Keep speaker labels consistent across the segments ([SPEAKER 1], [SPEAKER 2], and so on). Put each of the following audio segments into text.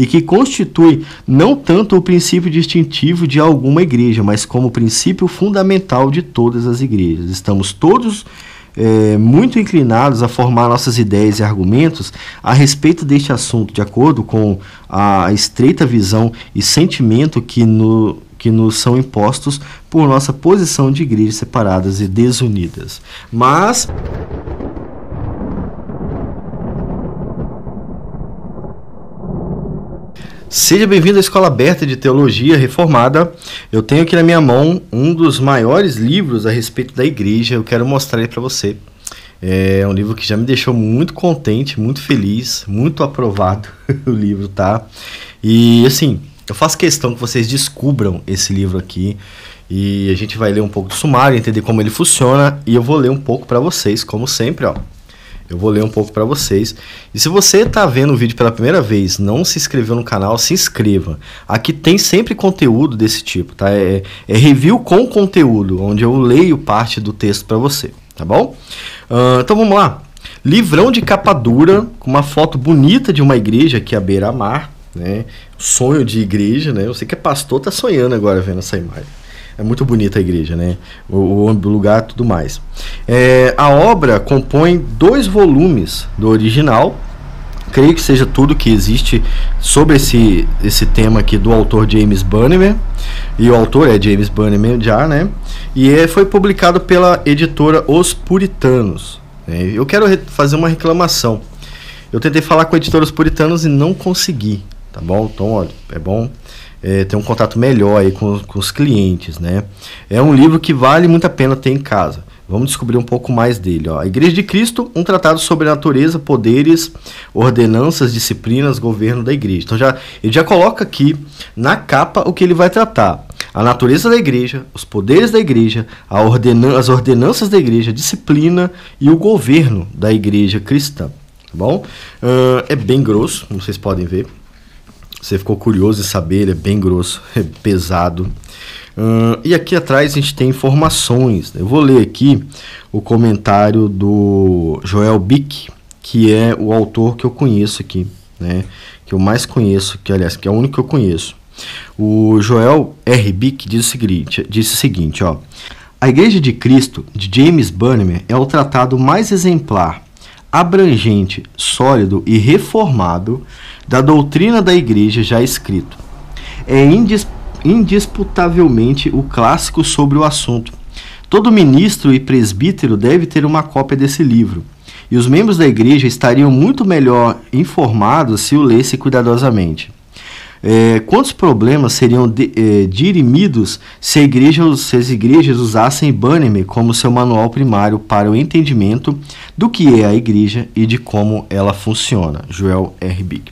[SPEAKER 1] e que constitui não tanto o princípio distintivo de alguma igreja, mas como o princípio fundamental de todas as igrejas. Estamos todos é, muito inclinados a formar nossas ideias e argumentos a respeito deste assunto, de acordo com a estreita visão e sentimento que, no, que nos são impostos por nossa posição de igrejas separadas e desunidas. Mas. Seja bem-vindo à Escola Aberta de Teologia Reformada. Eu tenho aqui na minha mão um dos maiores livros a respeito da igreja. Eu quero mostrar ele para você. É um livro que já me deixou muito contente, muito feliz, muito aprovado o livro, tá? E assim, eu faço questão que vocês descubram esse livro aqui. E a gente vai ler um pouco do sumário, entender como ele funciona. E eu vou ler um pouco para vocês, como sempre, ó. Eu vou ler um pouco para vocês. E se você está vendo o vídeo pela primeira vez, não se inscreveu no canal, se inscreva. Aqui tem sempre conteúdo desse tipo, tá? É, é review com conteúdo, onde eu leio parte do texto para você, tá bom? Uh, então vamos lá. Livrão de capa dura, com uma foto bonita de uma igreja aqui à beira-mar, né? Sonho de igreja, né? Eu sei que é pastor, tá sonhando agora vendo essa imagem. É muito bonita a igreja, né? O, o lugar tudo mais. É, a obra compõe dois volumes do original. Creio que seja tudo que existe sobre esse, esse tema aqui do autor James Bannerman. E o autor é James Bannerman já, né? E é, foi publicado pela editora Os Puritanos. Né? Eu quero fazer uma reclamação. Eu tentei falar com a editora Os Puritanos e não consegui, tá bom? Então, olha, é bom é, ter um contato melhor aí com, com os clientes, né? É um livro que vale muito a pena ter em casa. Vamos descobrir um pouco mais dele. Ó. A Igreja de Cristo, um tratado sobre a natureza, poderes, ordenanças, disciplinas, governo da igreja. Então já, ele já coloca aqui na capa o que ele vai tratar. A natureza da igreja, os poderes da igreja, ordenan as ordenanças da igreja, disciplina e o governo da igreja cristã. Tá bom? Uh, é bem grosso, como vocês podem ver. Você ficou curioso em saber, ele é bem grosso, é pesado. Uh, e aqui atrás a gente tem informações. Né? Eu vou ler aqui o comentário do Joel Bick, que é o autor que eu conheço aqui, né? Que eu mais conheço, que aliás, que é o único que eu conheço. O Joel R. Bick diz o seguinte, disse o seguinte, ó. A Igreja de Cristo, de James Bunneman, é o tratado mais exemplar, abrangente, sólido e reformado da doutrina da Igreja já escrito. É indisputavelmente o clássico sobre o assunto. Todo ministro e presbítero deve ter uma cópia desse livro, e os membros da igreja estariam muito melhor informados se o lesse cuidadosamente. É, quantos problemas seriam de, é, dirimidos se, a igreja, se as igrejas usassem Bunneme como seu manual primário para o entendimento do que é a igreja e de como ela funciona? Joel R. Big.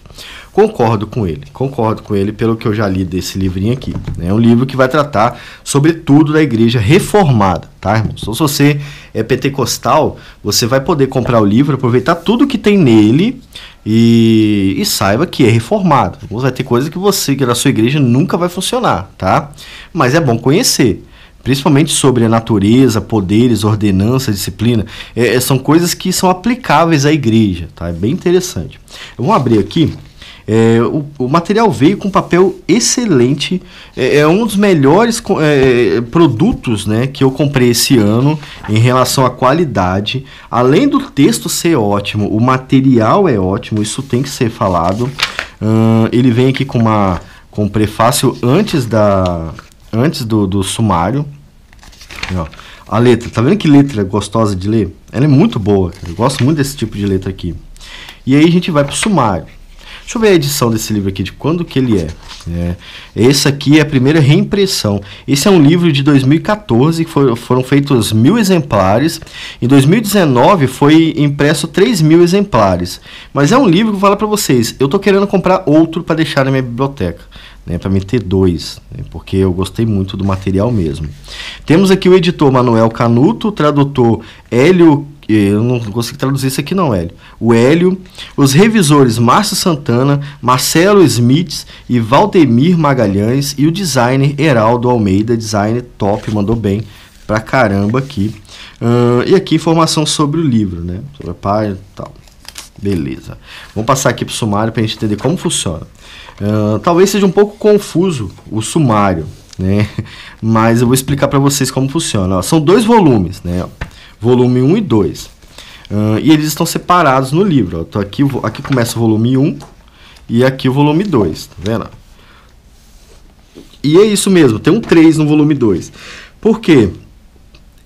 [SPEAKER 1] Concordo com ele, concordo com ele pelo que eu já li desse livrinho aqui. Né? É um livro que vai tratar, sobretudo, da igreja reformada, tá, irmãos? Então, se você é pentecostal, você vai poder comprar o livro, aproveitar tudo que tem nele e, e saiba que é reformado. Então, vai ter coisa que você, que na sua igreja, nunca vai funcionar, tá? Mas é bom conhecer principalmente sobre a natureza, poderes, ordenança, disciplina, é, é são coisas que são aplicáveis à igreja, tá? É bem interessante. Eu vou abrir aqui é, o, o, material veio com papel excelente, é, é um dos melhores é, produtos né, que eu comprei esse ano em relação à qualidade. Além do texto ser ótimo, o material é ótimo, isso tem que ser falado. ele vem aqui com, uma, com um prefácio antes, da, antes do, do sumário. Ó. A letra, tá vendo que letra gostosa de ler? Ela é muito boa, eu gosto muito desse tipo de letra aqui. E aí a gente vai pro sumário. Deixa eu ver a edição desse livro aqui, de quando que ele é. é esse aqui é a primeira reimpressão. Esse é um livro de 2014, que foi, foram feitos mil exemplares. Em 2019 foi impresso 3 mil exemplares. Mas é um livro que fala para vocês, eu estou querendo comprar outro para deixar na minha biblioteca. Né, para mim ter dois, né, porque eu gostei muito do material mesmo. Temos aqui o editor Manuel Canuto, o tradutor Hélio eu não consigo traduzir isso aqui não, Hélio. O Hélio, os revisores Márcio Santana, Marcelo Smith e Valdemir Magalhães e o designer Heraldo Almeida, design top, mandou bem pra caramba aqui. Uh, e aqui informação sobre o livro, né? Sobre a página e tal. Beleza. Vamos passar aqui pro sumário pra gente entender como funciona. Uh, talvez seja um pouco confuso o sumário, né? Mas eu vou explicar para vocês como funciona. Ó, são dois volumes, né? volume 1 e 2. Uh, e eles estão separados no livro. Ó. Então aqui, aqui começa o volume 1 e aqui o volume 2, tá vendo? E é isso mesmo, tem um 3 no volume 2. Por quê?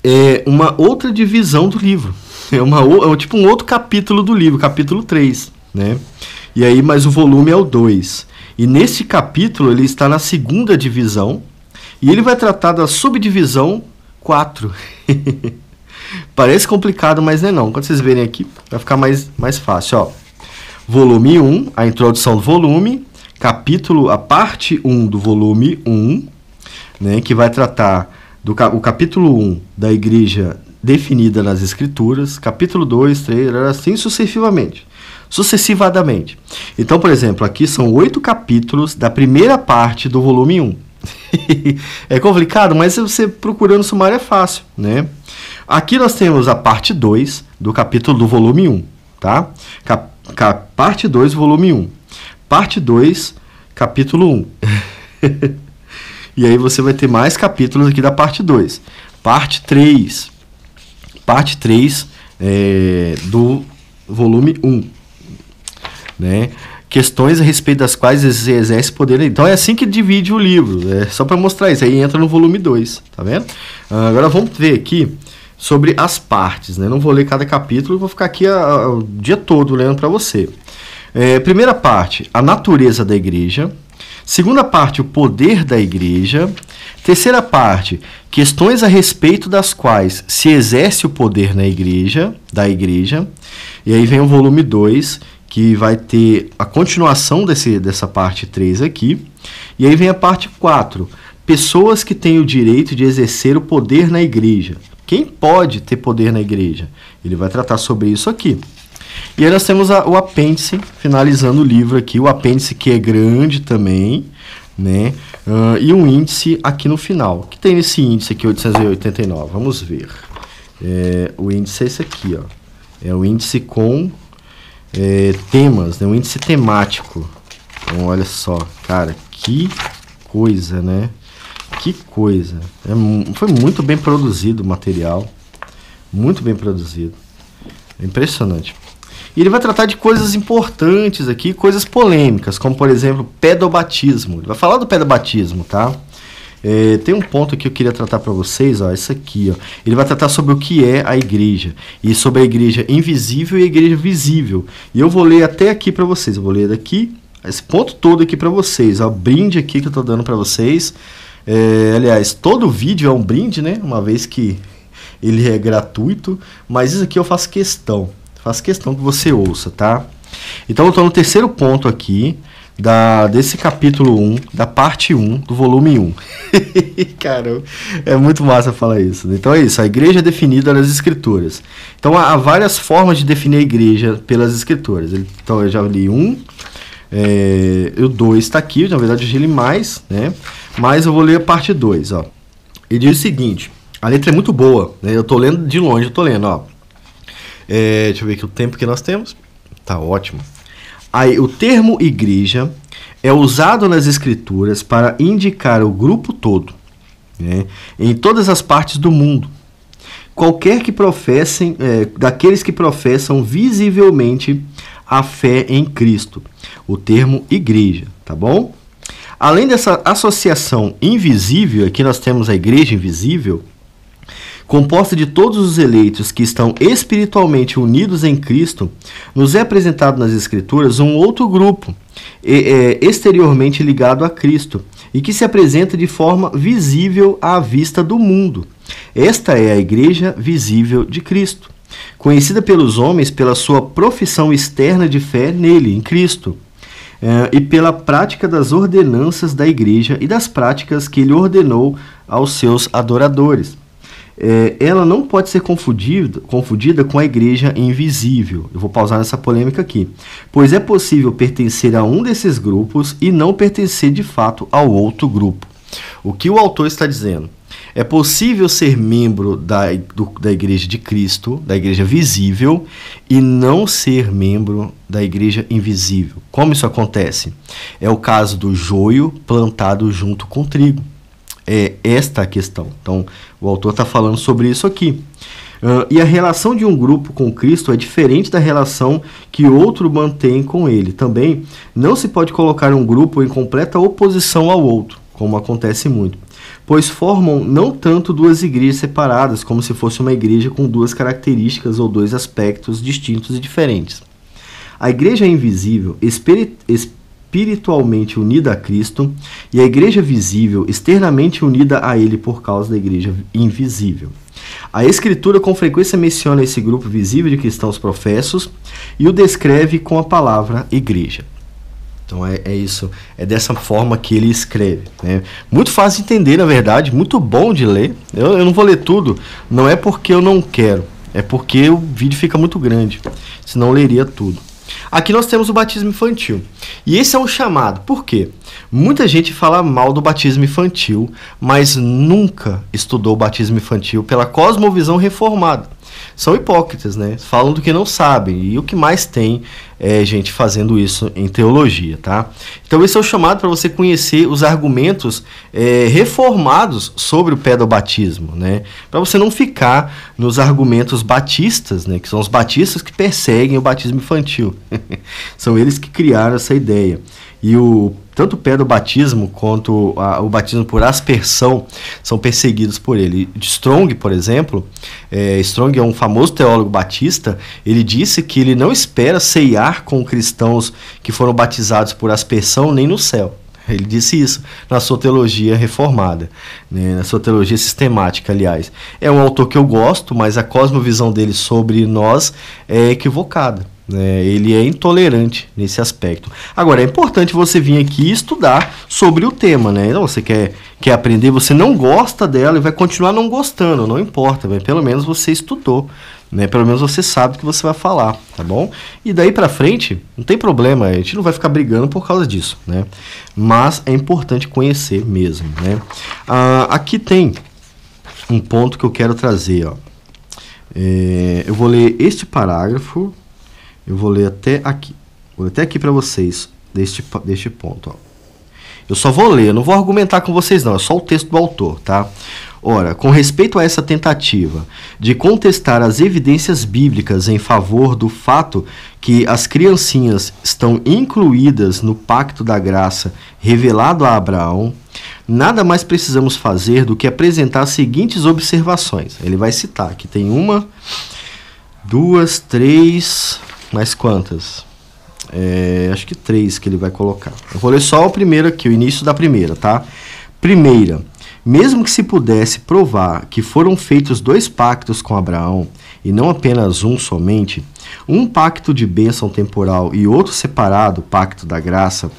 [SPEAKER 1] É uma outra divisão do livro. É, uma, é tipo um outro capítulo do livro, capítulo 3, né? E aí, mas o volume é o 2. E nesse capítulo ele está na segunda divisão e ele vai tratar da subdivisão 4. Parece complicado, mas não é não. Quando vocês verem aqui, vai ficar mais, mais fácil, ó. Volume 1, a introdução do volume, capítulo, a parte 1 do volume 1, né, que vai tratar do o capítulo 1 da igreja definida nas escrituras, capítulo 2, 3, assim sucessivamente. sucessivamente. Então, por exemplo, aqui são oito capítulos da primeira parte do volume 1. é complicado, mas se você procurando sumar é fácil, né? Aqui nós temos a parte 2 do capítulo do volume 1, tá? Cap cap parte 2, volume 1. Parte 2, capítulo 1. e aí você vai ter mais capítulos aqui da parte 2. Parte 3. Parte 3 é, do volume 1. Né? Questões a respeito das quais se exerce poder. Então é assim que divide o livro, é só para mostrar isso. Aí entra no volume 2, tá vendo? Ah, agora vamos ver aqui sobre as partes. Né? Não vou ler cada capítulo, vou ficar aqui a, ah, a, ah, o dia todo lendo para você. É, primeira parte, a natureza da igreja. Segunda parte, o poder da igreja. Terceira parte, questões a respeito das quais se exerce o poder na igreja, da igreja. E aí vem o volume 2, que vai ter a continuação desse, dessa parte 3 aqui. E aí vem a parte 4, pessoas que têm o direito de exercer o poder na igreja. Quem pode ter poder na igreja? Ele vai tratar sobre isso aqui. E aí nós temos a, o apêndice, finalizando o livro aqui, o apêndice que é grande também, né? Uh, e um índice aqui no final. O que tem nesse índice aqui, 889? Vamos ver. É, o índice é esse aqui, ó. É o índice com é, temas, né? Um índice temático. Então, olha só, cara, que coisa, né? que coisa! É, foi muito bem produzido o material. Muito bem produzido. É impressionante. E ele vai tratar de coisas importantes aqui, coisas polêmicas, como por exemplo, pedobatismo. Ele vai falar do pedobatismo, tá? É, tem um ponto aqui que eu queria tratar para vocês, ó, isso aqui, ó. Ele vai tratar sobre o que é a igreja e sobre a igreja invisível e a igreja visível. E eu vou ler até aqui para vocês, eu vou ler daqui esse ponto todo aqui para vocês, ó, brinde aqui que eu estou dando para vocês é, aliás, todo vídeo é um brinde, né? Uma vez que ele é gratuito, mas isso aqui eu faço questão. Faço questão que você ouça, tá? Então eu estou no terceiro ponto aqui da, desse capítulo 1, da parte 1, do volume 1. Caramba, é muito massa falar isso. Né? Então é isso, a igreja é definida nas escrituras. Então há, várias formas de definir a igreja pelas escrituras. Então eu já li um, é, o 2 está aqui, na verdade eu li mais, né? Mas eu vou ler a parte 2, ó. Ele diz o seguinte, a letra é muito boa, né? Eu tô lendo de longe, eu tô lendo, ó. É, deixa eu ver aqui o tempo que nós temos. Tá ótimo. Aí, o termo igreja é usado nas escrituras para indicar o grupo todo, né? Em todas as partes do mundo. Qualquer que professem, é, daqueles que professam visivelmente a fé em Cristo, o termo igreja, tá bom? Além dessa associação invisível, aqui nós temos a igreja invisível, composta de todos os eleitos que estão espiritualmente unidos em Cristo, nos é apresentado nas Escrituras um outro grupo, é, exteriormente ligado a Cristo, e que se apresenta de forma visível à vista do mundo. Esta é a igreja visível de Cristo conhecida pelos homens pela sua profissão externa de fé nele, em Cristo, eh, e pela prática das ordenanças da igreja e das práticas que ele ordenou aos seus adoradores. Eh, ela não pode ser confundida, confundida com a igreja invisível. Eu vou pausar nessa polêmica aqui. Pois é possível pertencer a um desses grupos e não pertencer de fato ao outro grupo. O que o autor está dizendo? É possível ser membro da, do, da Igreja de Cristo, da Igreja visível, e não ser membro da Igreja invisível. Como isso acontece? É o caso do joio plantado junto com trigo. É esta a questão. Então, o autor está falando sobre isso aqui. Uh, e a relação de um grupo com Cristo é diferente da relação que outro mantém com ele. Também não se pode colocar um grupo em completa oposição ao outro, como acontece muito pois formam não tanto duas igrejas separadas, como se fosse uma igreja com duas características ou dois aspectos distintos e diferentes. A igreja é invisível, espiritualmente unida a Cristo, e a igreja visível, externamente unida a Ele por causa da igreja invisível. A Escritura com frequência menciona esse grupo visível de cristãos professos e o descreve com a palavra igreja. Então é, é, isso, é dessa forma que ele escreve. Né? Muito fácil de entender, na verdade, muito bom de ler. Eu, eu, não vou ler tudo, não é porque eu não quero, é porque o vídeo fica muito grande, senão eu leria tudo. Aqui nós temos o batismo infantil. E esse é um chamado, por quê? Muita gente fala mal do batismo infantil, mas nunca estudou o batismo infantil pela cosmovisão reformada são hipócritas, né? Falam do que não sabem. E o que mais tem é gente fazendo isso em teologia, tá? Então esse é o chamado para você conhecer os argumentos é, reformados sobre o pedobatismo, né? Para você não ficar nos argumentos batistas, né? Que são os batistas que perseguem o batismo infantil. são eles que criaram essa ideia. E o tanto o batismo quanto a, o batismo por aspersão são perseguidos por ele. De Strong, por exemplo, é, Strong é um famoso teólogo batista, ele disse que ele não espera ceiar com cristãos que foram batizados por aspersão nem no céu. Ele disse isso na sua teologia reformada, né, na sua teologia sistemática, aliás. É um autor que eu gosto, mas a cosmovisão dele sobre nós é equivocada. É, ele é intolerante nesse aspecto. Agora, é importante você vir aqui estudar sobre o tema, né? Então, você quer, quer aprender, você não gosta dela e vai continuar não gostando, não importa, mas pelo menos você estudou, né? Pelo menos você sabe o que você vai falar, tá bom? E daí pra frente, não tem problema, a gente não vai ficar brigando por causa disso, né? Mas é importante conhecer mesmo, né? Ah, aqui tem um ponto que eu quero trazer, ó. É, eu vou ler este parágrafo eu vou ler até aqui. Vou ler até aqui para vocês, deste, deste ponto. Ó. Eu só vou ler, não vou argumentar com vocês, não. É só o texto do autor, tá? Ora, com respeito a essa tentativa de contestar as evidências bíblicas em favor do fato que as criancinhas estão incluídas no pacto da graça revelado a Abraão, nada mais precisamos fazer do que apresentar as seguintes observações. Ele vai citar que tem uma, duas, três, mas quantas? É, acho que três que ele vai colocar. Eu vou ler só o primeiro aqui, o início da primeira, tá? Primeira, mesmo que se pudesse provar que foram feitos dois pactos com Abraão, e não apenas um somente, um pacto de bênção temporal e outro separado, pacto da graça,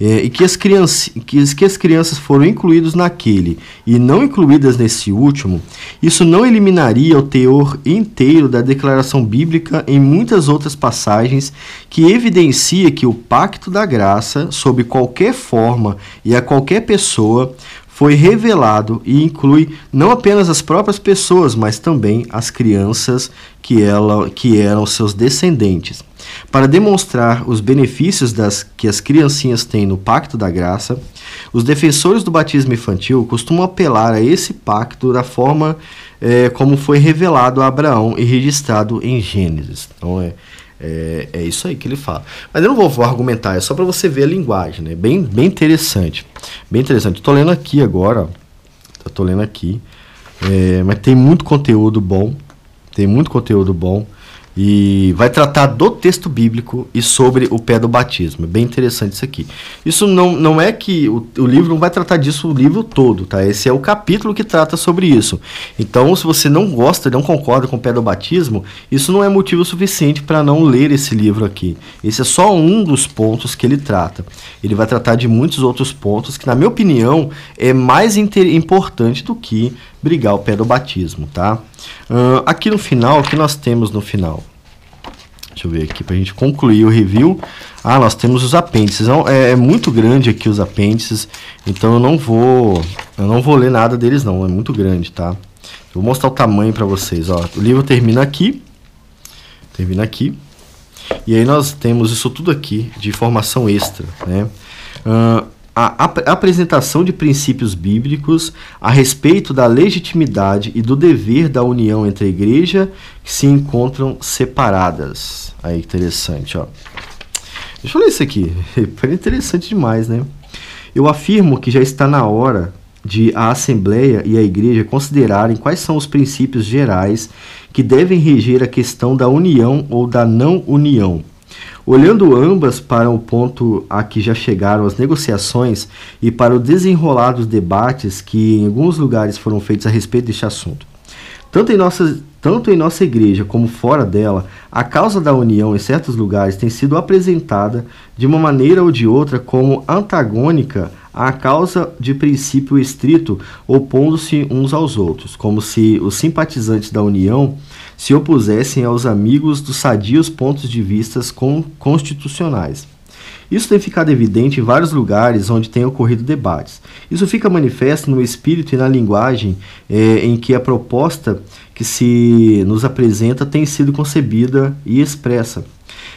[SPEAKER 1] é, e que as, criança, que, que as crianças foram incluídas naquele e não incluídas nesse último, isso não eliminaria o teor inteiro da declaração bíblica em muitas outras passagens que evidencia que o pacto da graça, sob qualquer forma e a qualquer pessoa, foi revelado e inclui não apenas as próprias pessoas, mas também as crianças que, ela, que eram seus descendentes. Para demonstrar os benefícios das, que as criancinhas têm no Pacto da Graça, os defensores do batismo infantil costumam apelar a esse pacto da forma é, como foi revelado a Abraão e registrado em Gênesis. Então, é, é, é isso aí que ele fala. Mas eu não vou, vou argumentar, é só para você ver a linguagem, né? Bem, bem interessante. Bem interessante. Estou lendo aqui agora. Estou lendo aqui. É, mas tem muito conteúdo bom. Tem muito conteúdo bom e vai tratar do texto bíblico e sobre o pé do batismo. É bem interessante isso aqui. Isso não, não é que o, o, livro não vai tratar disso o livro todo, tá? Esse é o capítulo que trata sobre isso. Então, se você não gosta, não concorda com o pé do batismo, isso não é motivo suficiente para não ler esse livro aqui. Esse é só um dos pontos que ele trata. Ele vai tratar de muitos outros pontos que, na minha opinião, é mais importante do que brigar o pé do batismo, tá? Uh, aqui no final, o que nós temos no final? Deixa eu ver aqui para a gente concluir o review. Ah, nós temos os apêndices. Não, é, é, muito grande aqui os apêndices, então eu não vou, eu não vou ler nada deles não. É muito grande, tá? Eu vou mostrar o tamanho para vocês. Ó, o livro termina aqui, termina aqui, e aí nós temos isso tudo aqui de informação extra, né? Uh, a ap apresentação de princípios bíblicos a respeito da legitimidade e do dever da união entre a igreja que se encontram separadas. Aí interessante, ó. Deixa eu ler isso aqui. É interessante demais, né? Eu afirmo que já está na hora de a Assembleia e a Igreja considerarem quais são os princípios gerais que devem reger a questão da união ou da não união Olhando ambas para o ponto a que já chegaram as negociações e para o desenrolar dos debates que em alguns lugares foram feitos a respeito deste assunto. Tanto em nossas tanto em nossa igreja como fora dela, a causa da união em certos lugares tem sido apresentada de uma maneira ou de outra como antagônica a causa de princípio estrito, opondo-se uns aos outros, como se os simpatizantes da União se opusessem aos amigos dos sadios pontos de vistas constitucionais. Isso tem ficado evidente em vários lugares onde tem ocorrido debates. Isso fica manifesto no espírito e na linguagem eh, em que a proposta que se nos apresenta tem sido concebida e expressa.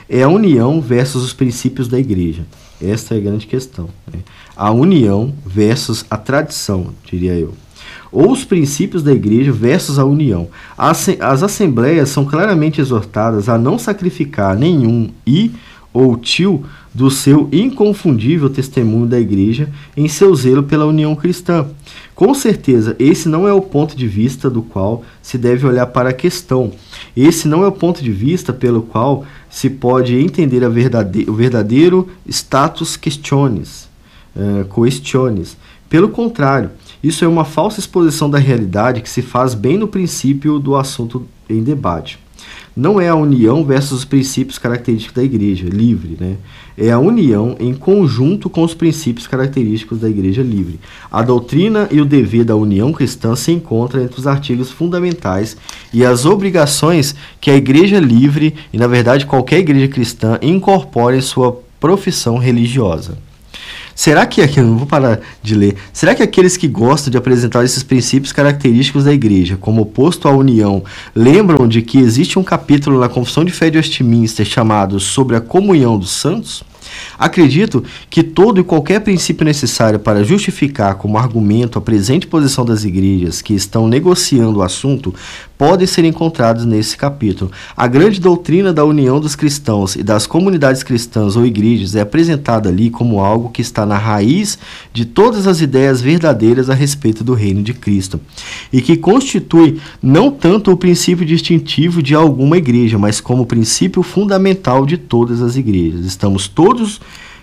[SPEAKER 1] É a união versus os princípios da Igreja. Esta é a grande questão. Né? A união versus a tradição, diria eu. Ou os princípios da igreja versus a união. As, as assembleias são claramente exortadas a não sacrificar nenhum e ou tio do seu inconfundível testemunho da igreja em seu zelo pela união cristã. Com certeza, esse não é o ponto de vista do qual se deve olhar para a questão. Esse não é o ponto de vista pelo qual se pode entender a verdade, o verdadeiro status questiones, eh, questiones. Pelo contrário, isso é uma falsa exposição da realidade que se faz bem no princípio do assunto em debate não é a união versus os princípios característicos da igreja livre, né? É a união em conjunto com os princípios característicos da igreja livre. A doutrina e o dever da união cristã se encontram entre os artigos fundamentais e as obrigações que a igreja livre e, na verdade, qualquer igreja cristã incorpora em sua profissão religiosa. Será que aqui, não vou parar de ler. Será que aqueles que gostam de apresentar esses princípios característicos da igreja, como oposto à união, lembram de que existe um capítulo na Confissão de Fé de Westminster chamado Sobre a Comunhão dos Santos? Acredito que todo e qualquer princípio necessário para justificar como argumento a presente posição das igrejas que estão negociando o assunto podem ser encontrados nesse capítulo. A grande doutrina da união dos cristãos e das comunidades cristãs ou igrejas é apresentada ali como algo que está na raiz de todas as ideias verdadeiras a respeito do reino de Cristo e que constitui não tanto o princípio distintivo de alguma igreja, mas como o princípio fundamental de todas as igrejas. Estamos todos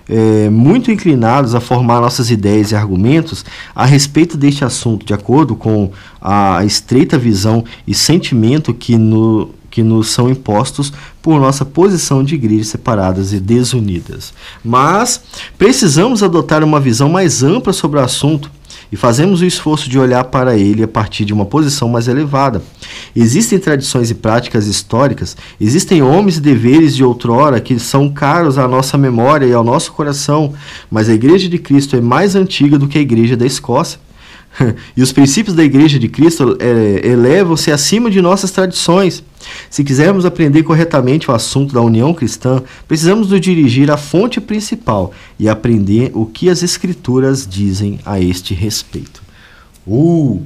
[SPEAKER 1] é, muito inclinados a formar nossas ideias e argumentos a respeito deste assunto, de acordo com a estreita visão e sentimento que, no, que nos são impostos por nossa posição de igrejas separadas e desunidas. Mas precisamos adotar uma visão mais ampla sobre o assunto e fazemos o esforço de olhar para ele a partir de uma posição mais elevada. Existem tradições e práticas históricas, existem homens e deveres de outrora que são caros à nossa memória e ao nosso coração, mas a Igreja de Cristo é mais antiga do que a Igreja da Escócia. e os princípios da Igreja de Cristo é, elevam-se acima de nossas tradições. Se quisermos aprender corretamente o assunto da união cristã, precisamos nos dirigir à fonte principal e aprender o que as Escrituras dizem a este respeito. Uh!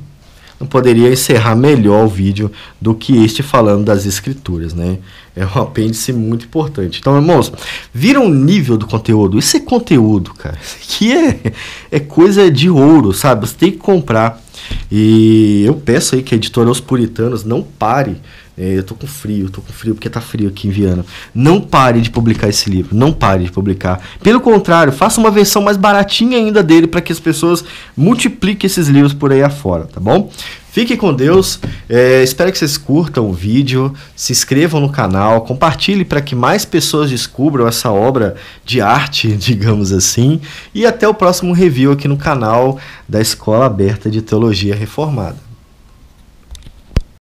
[SPEAKER 1] Não poderia encerrar melhor o vídeo do que este falando das Escrituras, né? É um apêndice muito importante. Então, irmãos, viram o nível do conteúdo? Isso é conteúdo, cara. Isso aqui é, é coisa de ouro, sabe? Você tem que comprar. E eu peço aí que a editora Os Puritanos não pare é, eu tô com frio, tô com frio porque tá frio aqui em Viana. Não pare de publicar esse livro, não pare de publicar. Pelo contrário, faça uma versão mais baratinha ainda dele para que as pessoas multipliquem esses livros por aí afora, tá bom? Fique com Deus. É, espero que vocês curtam o vídeo, se inscrevam no canal, compartilhe para que mais pessoas descubram essa obra de arte, digamos assim. E até o próximo review aqui no canal da Escola Aberta de Teologia Reformada.